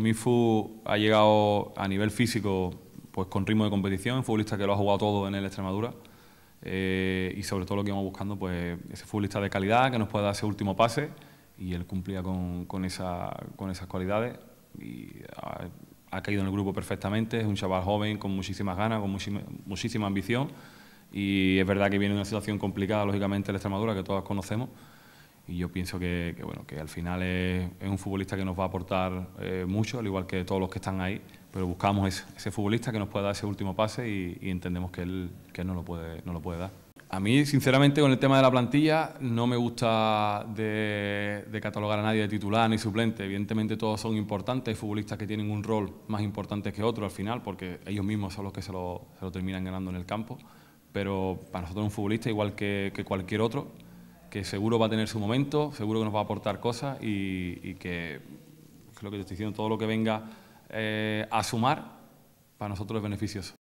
Mifu ha llegado a nivel físico pues con ritmo de competición, un futbolista que lo ha jugado todo en el Extremadura eh, y sobre todo lo que íbamos buscando, pues ese futbolista de calidad que nos pueda dar ese último pase y él cumplía con, con, esas cualidades y ha, caído en el grupo perfectamente, es un chaval joven con muchísimas ganas, con muchísima, ambición y es verdad que viene una situación complicada, lógicamente, en Extremadura, que todos conocemos, y yo pienso que, bueno, que al final es, un futbolista que nos va a aportar eh, mucho, al igual que todos los que están ahí, pero buscamos ese, futbolista que nos pueda dar ese último pase y, entendemos que él, que no, lo puede, no lo puede dar. A mí, sinceramente, con el tema de la plantilla, no me gusta de, catalogar a nadie de titular ni suplente. Evidentemente todos son importantes, futbolistas que tienen un rol más importante que otro al final, porque ellos mismos son los que se lo, se lo terminan ganando en el campo. Pero para nosotros un futbolista, igual que, que cualquier otro, que seguro va a tener su momento, seguro que nos va a aportar cosas y, que, es lo que estoy diciendo, todo lo que venga eh, a sumar, para nosotros es beneficioso.